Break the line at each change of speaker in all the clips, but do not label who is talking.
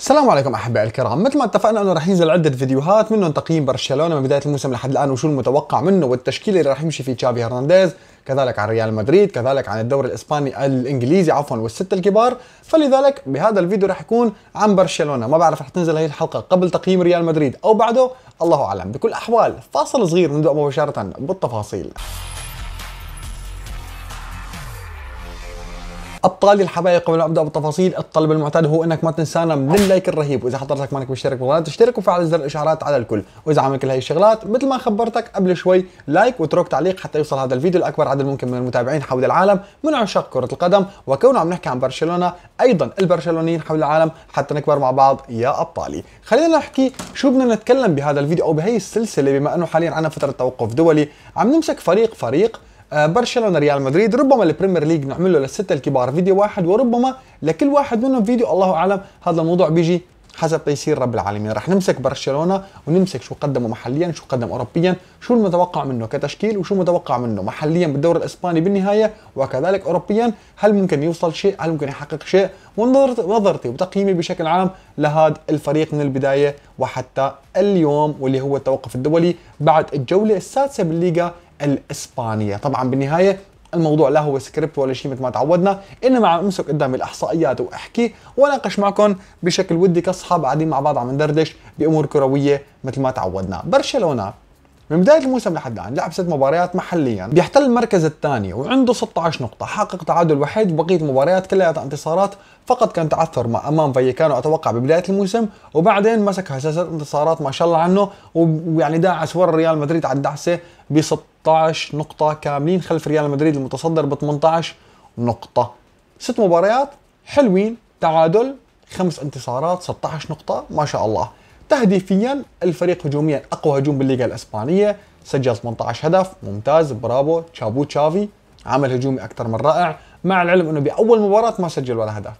السلام عليكم احبائي الكرام، مثل ما اتفقنا انه رح ينزل عده فيديوهات منهم تقييم برشلونه من بدايه الموسم لحد الان وشو المتوقع منه والتشكيله اللي رح يمشي فيه تشابي هرنانديز، كذلك عن ريال مدريد، كذلك عن الدوري الاسباني الانجليزي عفوا والست الكبار، فلذلك بهذا الفيديو رح يكون عن برشلونه، ما بعرف رح تنزل هي الحلقه قبل تقييم ريال مدريد او بعده، الله اعلم، بكل احوال فاصل صغير نبدا مباشره بالتفاصيل. ابطال الحبايق قبل ما ابدا بالتفاصيل الطلب المعتاد هو انك ما تنسانا من اللايك الرهيب واذا حضرتك مانك مشترك بالقناه تشترك وفعل زر الاشعارات على الكل واذا عمل كل هاي الشغلات مثل ما خبرتك قبل شوي لايك واترك تعليق حتى يوصل هذا الفيديو لاكبر عدد ممكن من المتابعين حول العالم من عشاق كره القدم وكونه عم نحكي عن برشلونه ايضا البرشلونيين حول العالم حتى نكبر مع بعض يا ابطالي خلينا نحكي شو بدنا نتكلم بهذا الفيديو او بهي السلسله بما انه حاليا عنا فتره توقف دولي عم نمسك فريق فريق آه، برشلونه ريال مدريد ربما البريمير ليج نعمل له للسته الكبار فيديو واحد وربما لكل واحد منهم فيديو الله اعلم هذا الموضوع بيجي حسب تيسير رب العالمين رح نمسك برشلونه ونمسك شو قدمه محليا شو قدم اوروبيا شو المتوقع منه كتشكيل وشو متوقع منه محليا بالدوري الاسباني بالنهايه وكذلك اوروبيا هل ممكن يوصل شيء هل ممكن يحقق شيء ونظرتي وتقييمي بشكل عام لهذا الفريق من البدايه وحتى اليوم واللي هو التوقف الدولي بعد الجوله السادسه بالليغا الإسبانية طبعا بالنهاية الموضوع لا هو سكريبت ولا شيء مثل ما تعودنا انما عم امسك قدامي الاحصائيات واحكي واناقش معكم بشكل ودي كاصحاب قاعدين مع بعض عم ندردش بامور كرويه مثل ما تعودنا برشلونه من بداية الموسم لحد الآن لعب ست مباريات محليا بيحتل المركز الثاني وعنده 16 نقطة حقق تعادل وحيد وبقية المباريات كلها انتصارات فقط كان تعثر مع أمام فايكانو أتوقع ببداية الموسم وبعدين مسك سلسلة انتصارات ما شاء الله عنه ويعني داعس ورا ريال مدريد على الدعسة ب 16 16 نقطة كاملين خلف ريال مدريد المتصدر ب 18 نقطة ست مباريات حلوين تعادل خمس انتصارات 16 نقطة ما شاء الله تهديفيا الفريق هجوميا أقوى هجوم بالليغا الإسبانية سجل 18 هدف ممتاز برافو تشابو تشافي عمل هجومي أكثر من رائع مع العلم أنه بأول مباراة ما سجل ولا هدف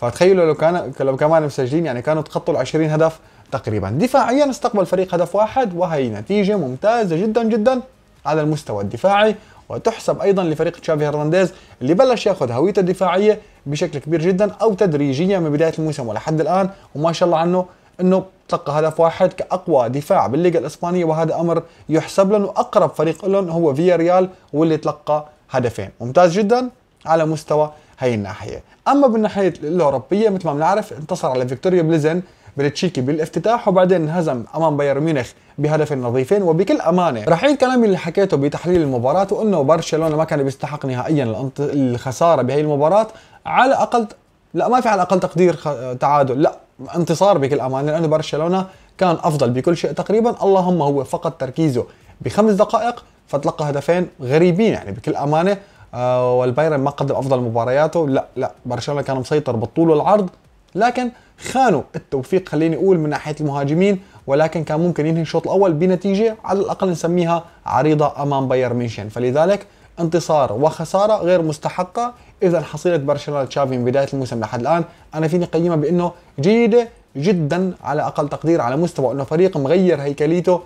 فتخيلوا لو كان لو كمان مسجلين يعني كانوا تخطوا ال 20 هدف تقريبا دفاعيا استقبل فريق هدف واحد وهي نتيجة ممتازة جدا جدا على المستوى الدفاعي وتحسب ايضا لفريق تشافي هرنانديز اللي بلش ياخذ هويته الدفاعيه بشكل كبير جدا او تدريجيا من بدايه الموسم ولحد الان وما شاء الله عنه انه تلقى هدف واحد كاقوى دفاع بالليغا الاسبانيه وهذا امر يحسب لهم واقرب فريق لهم هو فيا ريال واللي تلقى هدفين ممتاز جدا على مستوى هي الناحيه اما بالناحيه الاوروبيه مثل ما بنعرف انتصر على فيكتوريا بليزن بريتشيكي بالافتتاح وبعدين انهزم امام بايرن ميونخ بهدف نظيفين وبكل امانه راح اعيد كلامي اللي حكيته بتحليل المباراه وانه برشلونه ما كان بيستحق نهائيا الخساره بهي المباراه على اقل لا ما في على اقل تقدير تعادل لا انتصار بكل امانه لانه برشلونه كان افضل بكل شيء تقريبا اللهم هو فقط تركيزه بخمس دقائق فتلقى هدفين غريبين يعني بكل امانه آه، والبايرن ما قدم افضل مبارياته لا لا برشلونه كان مسيطر بالطول والعرض لكن خانوا التوفيق خليني اقول من ناحيه المهاجمين ولكن كان ممكن ينهي الشوط الاول بنتيجه على الاقل نسميها عريضه امام بايرن ميشن فلذلك انتصار وخساره غير مستحقه اذا حصيله برشلونه تشافي من بدايه الموسم لحد الان انا فيني قيمها بانه جيده جدا على اقل تقدير على مستوى انه فريق مغير هيكليته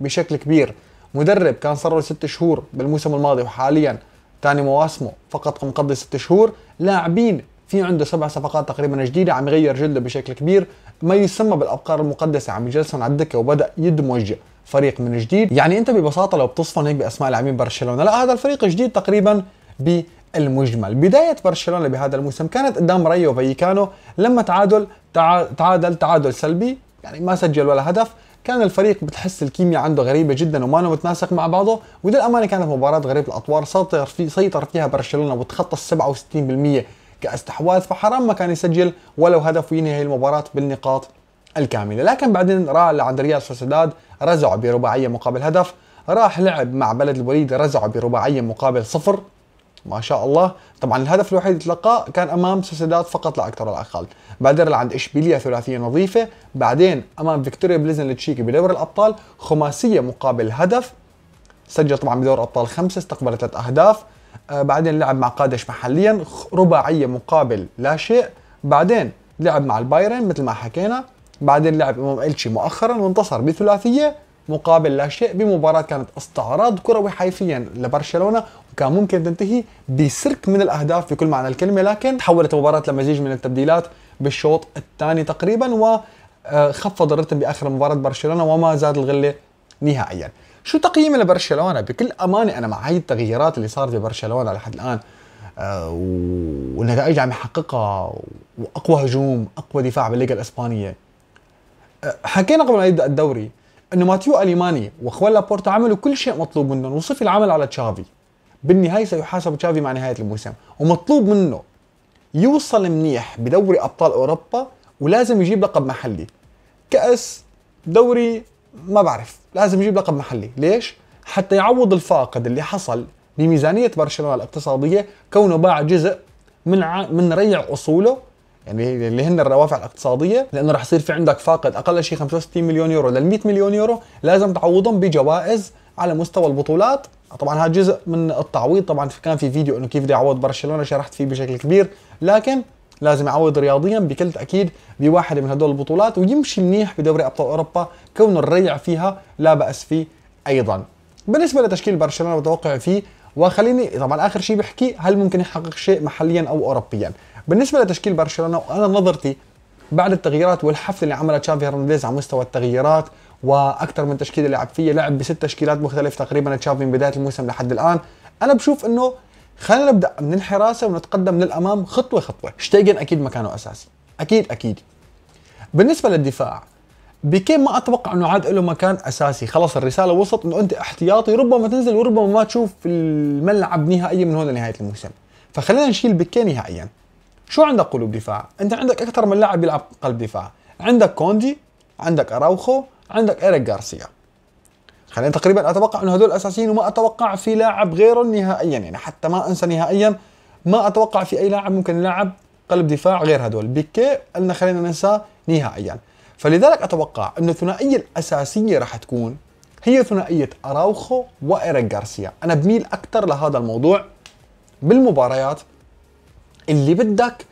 بشكل كبير مدرب كان صار له ست شهور بالموسم الماضي وحاليا ثاني مواسمه فقط مقضي ست شهور لاعبين في عنده سبع صفقات تقريبا جديده عم يغير جلده بشكل كبير ما يسمى بالابقار المقدسه عم يجلسهم على الدكه وبدا يدمج فريق من جديد يعني انت ببساطه لو بتصفن هيك باسماء لاعبين برشلونه لا هذا الفريق جديد تقريبا بالمجمل بداية برشلونة بهذا الموسم كانت قدام رايو فايكانو لما تعادل تعادل تعادل سلبي يعني ما سجل ولا هدف كان الفريق بتحس الكيمياء عنده غريبه جدا وما متناسق مع بعضه وللامانه كانت مباراه غريبه الاطوار سيطر في سيطر فيها برشلونه وتخطى ال 67% كاستحواذ فحرام ما كان يسجل ولو هدف وينهي المباراة بالنقاط الكاملة لكن بعدين راح لعند ريال سوسيداد رزع برباعية مقابل هدف راح لعب مع بلد الوليد رزع برباعية مقابل صفر ما شاء الله طبعا الهدف الوحيد اللي تلقاه كان امام سوسيداد فقط لا اكثر ولا اقل بعدين لعند اشبيليه ثلاثيه نظيفه بعدين امام فيكتوريا بليزن التشيكي بدور الابطال خماسيه مقابل هدف سجل طبعا بدور ابطال خمسه استقبل ثلاث اهداف آه، بعدين لعب مع قادش محليا رباعيه مقابل لا شيء بعدين لعب مع البايرن مثل ما حكينا بعدين لعب امام التشي مؤخرا وانتصر بثلاثيه مقابل لا شيء بمباراة كانت استعراض كروي حيفيا لبرشلونة وكان ممكن تنتهي بسرك من الأهداف بكل معنى الكلمة لكن تحولت المباراة لمزيج من التبديلات بالشوط الثاني تقريبا وخفض آه، الرتم بآخر مباراة برشلونة وما زاد الغلة نهائيا شو تقييم لبرشلونه بكل امانه انا مع هاي التغييرات اللي صارت ببرشلونه لحد الان آه والنتائج عم يحققها واقوى هجوم اقوى دفاع بالليغا الاسبانيه آه حكينا قبل ما يبدا الدوري انه ماتيو اليماني واخوان لابورتا عملوا كل شيء مطلوب منهم وصف العمل على تشافي بالنهايه سيحاسب تشافي مع نهايه الموسم ومطلوب منه يوصل منيح بدوري ابطال اوروبا ولازم يجيب لقب محلي كاس دوري ما بعرف لازم يجيب لقب محلي ليش حتى يعوض الفاقد اللي حصل بميزانيه برشلونه الاقتصاديه كونه باع جزء من ع... من ريع اصوله يعني اللي هن الروافع الاقتصاديه لانه راح يصير في عندك فاقد اقل شيء 65 مليون يورو لل 100 مليون يورو لازم تعوضهم بجوائز على مستوى البطولات طبعا هذا جزء من التعويض طبعا كان في فيديو انه كيف بده يعوض برشلونه شرحت فيه بشكل كبير لكن لازم يعوض رياضيا بكل تاكيد بواحده من هدول البطولات ويمشي منيح بدوري ابطال اوروبا كونه الريع فيها لا باس فيه ايضا بالنسبه لتشكيل برشلونه بتوقع فيه وخليني طبعا اخر شيء بحكي هل ممكن يحقق شيء محليا او اوروبيا بالنسبه لتشكيل برشلونه وانا نظرتي بعد التغييرات والحفله اللي عملها تشافي هرنانديز على مستوى التغييرات واكثر من تشكيله لعب فيها لعب بست تشكيلات مختلفه تقريبا تشافي من بدايه الموسم لحد الان انا بشوف انه خلينا نبدا من الحراسه ونتقدم للامام خطوه خطوه شتيجن اكيد مكانه اساسي اكيد اكيد بالنسبه للدفاع بيكي ما اتوقع انه عاد له مكان اساسي خلاص الرساله وصلت انه انت احتياطي ربما تنزل وربما ما تشوف الملعب نهائيا من هون لنهايه الموسم فخلينا نشيل بيكي نهائيا شو عندك قلوب دفاع انت عندك اكثر من لاعب بيلعب قلب دفاع عندك كوندي عندك اراوخو عندك ايريك غارسيا خلينا تقريبا اتوقع انه هذول اساسيين وما اتوقع في لاعب غيرهم نهائيا يعني حتى ما انسى نهائيا ما اتوقع في اي لاعب ممكن يلعب قلب دفاع غير هذول بيكي قلنا خلينا ننساه نهائيا فلذلك اتوقع انه الثنائيه الاساسيه راح تكون هي ثنائيه اراوخو وايريك غارسيا انا بميل اكثر لهذا الموضوع بالمباريات اللي بدك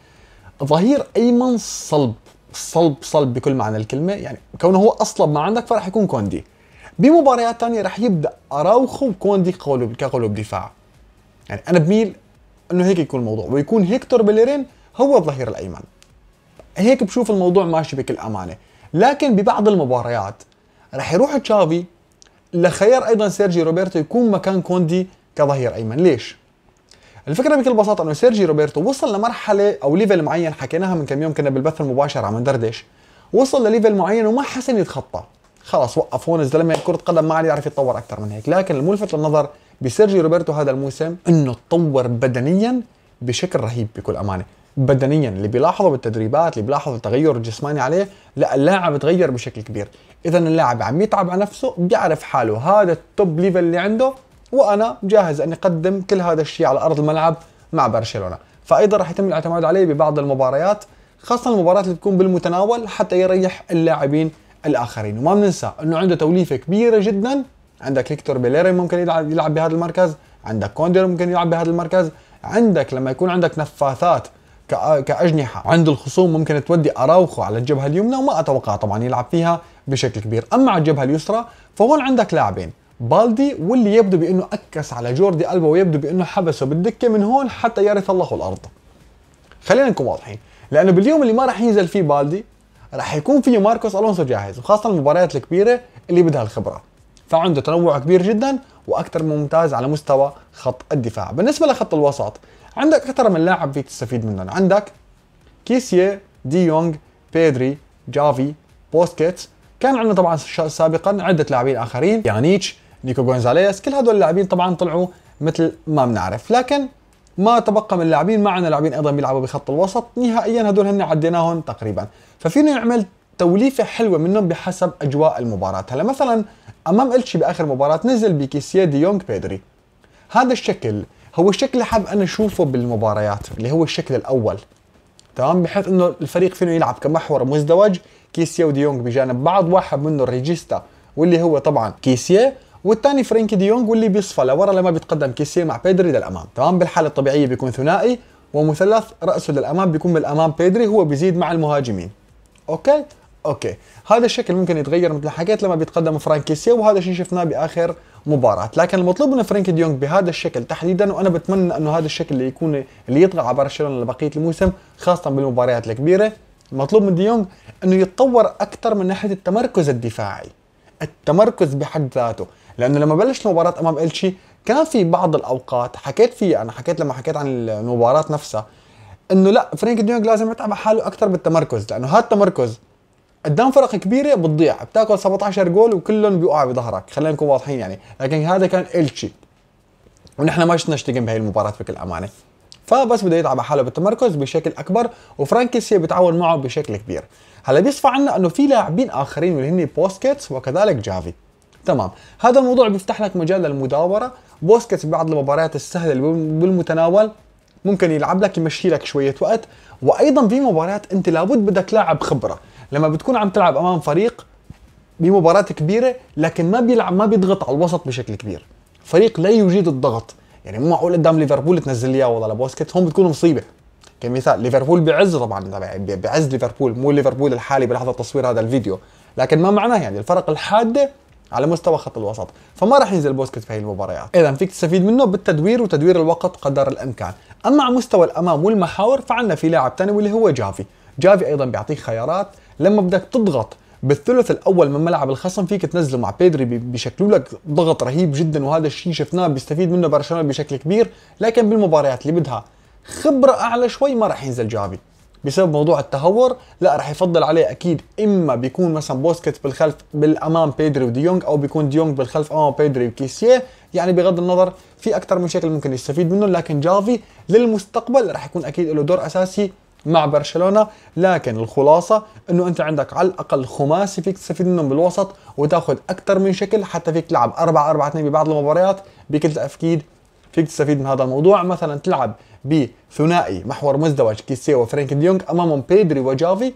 ظهير ايمن صلب صلب صلب بكل معنى الكلمه يعني كونه هو اصلب ما عندك فراح يكون كوندي بمباريات ثانيه رح يبدا اراوخو وكوندي قلوب كقلوب دفاع يعني انا بميل انه هيك يكون الموضوع ويكون هيكتور بليرين هو الظهير الايمن هيك بشوف الموضوع ماشي بكل امانه لكن ببعض المباريات رح يروح تشافي لخيار ايضا سيرجي روبرتو يكون مكان كوندي كظهير ايمن ليش الفكره بكل بساطه انه سيرجي روبرتو وصل لمرحله او ليفل معين حكيناها من كم يوم كنا بالبث المباشر عم ندردش وصل لليفل معين وما حسن يتخطى خلاص هون الزلمه كره قدم ما عاد يعرف يتطور اكثر من هيك لكن الملفت للنظر بسيرجي روبرتو هذا الموسم انه تطور بدنيا بشكل رهيب بكل امانه بدنيا اللي بيلاحظه بالتدريبات اللي بيلاحظه التغير الجسماني عليه لا اللاعب تغير بشكل كبير اذا اللاعب عم يتعب على نفسه بيعرف حاله هذا التوب ليفل اللي عنده وانا جاهز اني اقدم كل هذا الشيء على ارض الملعب مع برشلونه فايضا راح يتم الاعتماد عليه ببعض المباريات خاصه المباريات اللي بتكون بالمتناول حتى يريح اللاعبين الاخرين وما بننسى انه عنده توليفه كبيره جدا عندك هيكتور بيليري ممكن يلعب يلعب بهذا المركز عندك كوندير ممكن يلعب بهذا المركز عندك لما يكون عندك نفاثات كأجنحة عند الخصوم ممكن تودي أراوخو على الجبهة اليمنى وما أتوقع طبعا يلعب فيها بشكل كبير أما على الجبهة اليسرى فهون عندك لاعبين بالدي واللي يبدو بأنه أكس على جوردي ألبا ويبدو بأنه حبسه بالدكة من هون حتى يرث الله الأرض خلينا نكون واضحين لأنه باليوم اللي ما راح ينزل فيه بالدي راح يكون في ماركوس الونسو جاهز وخاصه المباريات الكبيره اللي بدها الخبره فعنده تنوع كبير جدا واكثر ممتاز على مستوى خط الدفاع بالنسبه لخط الوسط عندك اكثر من لاعب فيك تستفيد منهم عندك كيسيه دي يونغ بيدري جافي بوسكيتس كان عندنا طبعا سابقا عده لاعبين اخرين يانيتش نيكو غونزاليس كل هدول اللاعبين طبعا طلعوا مثل ما بنعرف لكن ما تبقى من اللاعبين معنا لاعبين ايضا بيلعبوا بخط الوسط نهائيا هذول هن عديناهم تقريبا ففينا نعمل توليفه حلوه منهم بحسب اجواء المباراه هلا مثلا امام التشي باخر مباراه نزل بكيسيه دي يونغ بيدري هذا الشكل هو الشكل اللي حاب انا اشوفه بالمباريات اللي هو الشكل الاول تمام بحيث انه الفريق فينه يلعب كمحور مزدوج ودي يونغ بجانب بعض واحد منه الريجيستا واللي هو طبعا كيسيه والثاني فرانكي ديونج واللي بيصفى لورا لما بيتقدم كيسيه مع بيدري للامام تمام بالحاله الطبيعيه بيكون ثنائي ومثلث راسه للامام بيكون بالامام بيدري هو بيزيد مع المهاجمين اوكي اوكي هذا الشكل ممكن يتغير مثل حكيت لما بيتقدم فرانكيسيا وهذا الشيء شفناه باخر مباراة لكن المطلوب من فرانكي ديونج بهذا الشكل تحديدا وانا بتمنى انه هذا الشكل اللي يكون اللي يطغى على برشلونه لبقيه الموسم خاصه بالمباريات الكبيره المطلوب من ديونج انه يتطور اكثر من ناحيه التمركز الدفاعي التمركز بحد ذاته لانه لما بلشت مباراه امام التشي كان في بعض الاوقات حكيت فيه انا حكيت لما حكيت عن المباراه نفسها انه لا فرانك ديونج لازم يتعب حاله اكثر بالتمركز لانه هذا التمركز قدام فرق كبيره بتضيع بتاكل 17 جول وكلهم بيوقعوا بظهرك خلينا نكون واضحين يعني لكن هذا كان التشي ونحن ما شفنا شتيجن بهي المباراه بكل امانه فبس بده يتعب على حاله بالتمركز بشكل اكبر وفرانكيسيا بتعاون معه بشكل كبير هلا بيصفى عنا انه في لاعبين اخرين اللي هن بوسكيتس وكذلك جافي تمام هذا الموضوع بيفتح لك مجال للمداوره بوسكيتس بعض المباريات السهله اللي بالمتناول ممكن يلعب لك يمشي لك شويه وقت وايضا في مباريات انت لابد بدك لاعب خبره لما بتكون عم تلعب امام فريق بمباراه كبيره لكن ما بيلعب ما بيضغط على الوسط بشكل كبير فريق لا يجيد الضغط يعني مو معقول قدام ليفربول تنزل لي اياه والله لبوسكيتس هون بتكون مصيبه كمثال ليفربول بعز طبعا بعز ليفربول مو ليفربول الحالي بلحظه تصوير هذا الفيديو لكن ما معناه يعني الفرق الحاده على مستوى خط الوسط فما راح ينزل بوسكيت في هاي المباريات اذا فيك تستفيد منه بالتدوير وتدوير الوقت قدر الامكان اما على مستوى الامام والمحاور فعندنا في لاعب ثاني واللي هو جافي جافي ايضا بيعطيك خيارات لما بدك تضغط بالثلث الاول من ملعب الخصم فيك تنزله مع بيدري بيشكلوا لك ضغط رهيب جدا وهذا الشيء شفناه بيستفيد منه برشلونه بشكل كبير لكن بالمباريات اللي بدها خبره اعلى شوي ما راح ينزل جافي بسبب موضوع التهور لا راح يفضل عليه اكيد اما بيكون مثلا بوسكيتس بالخلف بالامام بيدري وديونج او بيكون ديونج بالخلف امام بيدري وكيسيه يعني بغض النظر في اكثر من شكل ممكن يستفيد منه لكن جافي للمستقبل راح يكون اكيد له دور اساسي مع برشلونه لكن الخلاصه انه انت عندك على الاقل خماسي فيك تستفيد منهم بالوسط وتاخذ اكثر من شكل حتى فيك تلعب 4 4 2 ببعض المباريات بكل تاكيد فيك تستفيد من هذا الموضوع مثلا تلعب بثنائي محور مزدوج كيسي وفرانك ديونج امامهم بيدري وجافي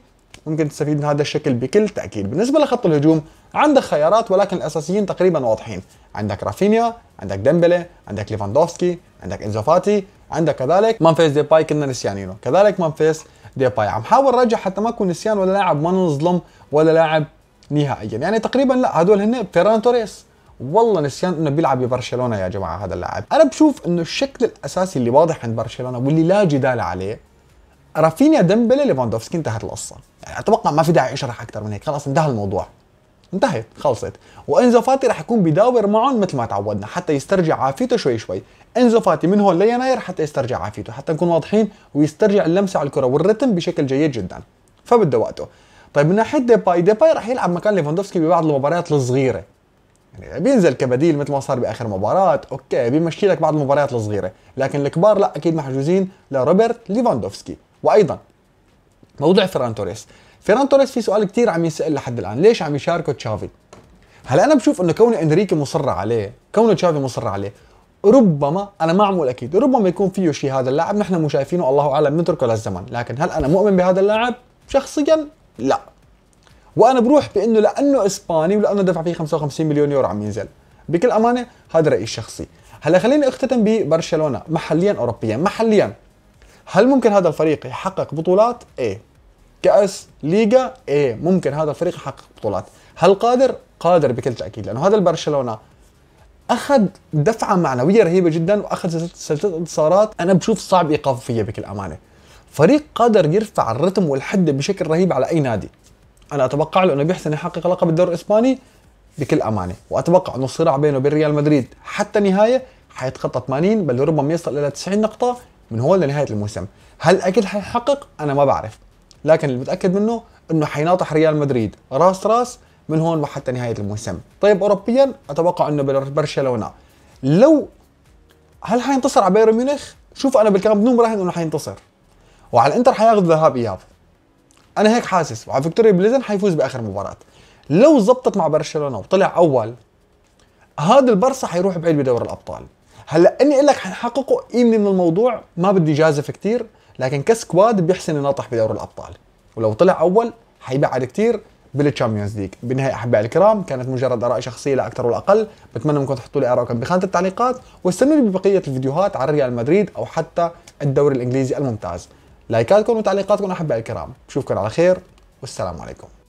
ممكن تستفيد من هذا الشكل بكل تاكيد بالنسبه لخط الهجوم عندك خيارات ولكن الاساسيين تقريبا واضحين عندك رافينيا عندك ديمبلي عندك ليفاندوفسكي عندك انزوفاتي عندك كذلك مانفيس ديباي كنا نسيانينه كذلك مانفيس ديباي عم حاول رجع حتى ما اكون نسيان ولا لاعب ما نظلم ولا لاعب نهائيا يعني تقريبا لا هدول هن فيران توريس والله نسيان انه بيلعب ببرشلونه يا جماعه هذا اللاعب انا بشوف انه الشكل الاساسي اللي واضح عند برشلونه واللي لا جدال عليه رافينيا ديمبلي ليفاندوفسكي انتهت القصه يعني اتوقع ما في داعي اشرح اكثر من هيك خلاص انتهى الموضوع انتهت خلصت وانزو فاتي راح يكون بداور معهم مثل ما تعودنا حتى يسترجع عافيته شوي شوي انزو فاتي من هون ليناير حتى يسترجع عافيته حتى نكون واضحين ويسترجع اللمسه على الكره والرتم بشكل جيد جدا فبده وقته طيب من ناحيه ديباي ديباي راح يلعب مكان ليفاندوفسكي ببعض المباريات الصغيره يعني بينزل كبديل مثل ما صار باخر مباراه اوكي بيمشي لك بعض المباريات الصغيره لكن الكبار لا اكيد محجوزين لروبرت ليفاندوفسكي وايضا موضوع فيران توريس فيران توريس في سؤال كثير عم يسال لحد الان ليش عم يشاركوا تشافي هلا انا بشوف انه كونه انريكي مصر عليه كونه تشافي مصر عليه ربما انا ما عم اكيد ربما يكون فيه شيء هذا اللاعب نحن مو شايفينه الله اعلم نتركه للزمن لكن هل انا مؤمن بهذا اللاعب شخصيا لا وانا بروح بانه لانه اسباني ولانه دفع فيه 55 مليون يورو عم ينزل بكل امانه هذا رايي الشخصي هلا خليني اختتم ببرشلونه محليا اوروبيا محليا هل ممكن هذا الفريق يحقق بطولات ايه كاس ليغا ايه ممكن هذا الفريق يحقق بطولات هل قادر قادر بكل تاكيد لانه هذا البرشلونه اخذ دفعه معنويه رهيبه جدا واخذ سلسله انتصارات انا بشوف صعب ايقافه فيها بكل امانه فريق قادر يرفع الرتم والحده بشكل رهيب على اي نادي انا اتوقع له انه بيحسن يحقق لقب الدوري الاسباني بكل امانه واتوقع انه الصراع بينه وبين ريال مدريد حتى النهايه حيتخطى 80 بل ربما يصل الى 90 نقطه من هون لنهايه الموسم هل اكيد حيحقق انا ما بعرف لكن اللي متاكد منه انه حيناطح ريال مدريد راس راس من هون وحتى نهايه الموسم طيب اوروبيا اتوقع انه برشلونه لو هل حينتصر على بايرن ميونخ شوف انا بالكامب نو مراهن انه حينتصر وعلى الانتر حياخذ ذهاب اياب انا هيك حاسس وعلى فيكتوريا بليزن حيفوز باخر مباراه لو زبطت مع برشلونه وطلع اول هذا البرصه حيروح بعيد بدور الابطال هلا اني اقول لك حنحققه ايمني من الموضوع ما بدي جازف كثير لكن كسكواد بيحسن يناطح بدور الابطال ولو طلع اول حيبعد كثير بالتشامبيونز ليج بالنهايه احبائي الكرام كانت مجرد اراء شخصيه لا اكثر ولا اقل بتمنى منكم تحطوا لي ارائكم بخانه التعليقات واستنوني ببقيه الفيديوهات عن ريال مدريد او حتى الدوري الانجليزي الممتاز لايكاتكم وتعليقاتكم احبائي الكرام بشوفكم على خير والسلام عليكم